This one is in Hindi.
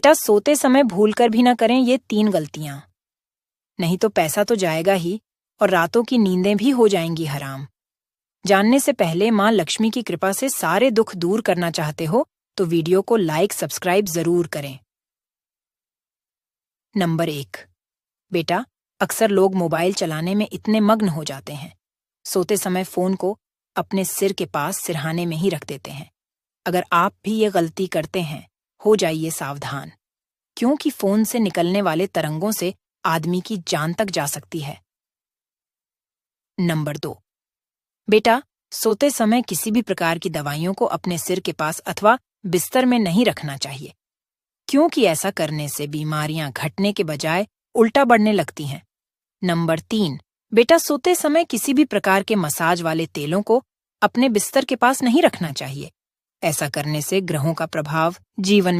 बेटा सोते समय भूल कर भी ना करें ये तीन गलतियां नहीं तो पैसा तो जाएगा ही और रातों की नींदें भी हो जाएंगी हराम जानने से पहले माँ लक्ष्मी की कृपा से सारे दुख दूर करना चाहते हो तो वीडियो को लाइक सब्सक्राइब जरूर करें नंबर एक बेटा अक्सर लोग मोबाइल चलाने में इतने मग्न हो जाते हैं सोते समय फोन को अपने सिर के पास सिरहाने में ही रख देते हैं अगर आप भी ये गलती करते हैं हो जाइए सावधान क्योंकि फोन से निकलने वाले तरंगों से आदमी की जान तक जा सकती है नंबर दो बेटा सोते समय किसी भी प्रकार की दवाइयों को अपने सिर के पास अथवा बिस्तर में नहीं रखना चाहिए क्योंकि ऐसा करने से बीमारियां घटने के बजाय उल्टा बढ़ने लगती हैं नंबर तीन बेटा सोते समय किसी भी प्रकार के मसाज वाले तेलों को अपने बिस्तर के पास नहीं रखना चाहिए ऐसा करने से ग्रहों का प्रभाव जीवन में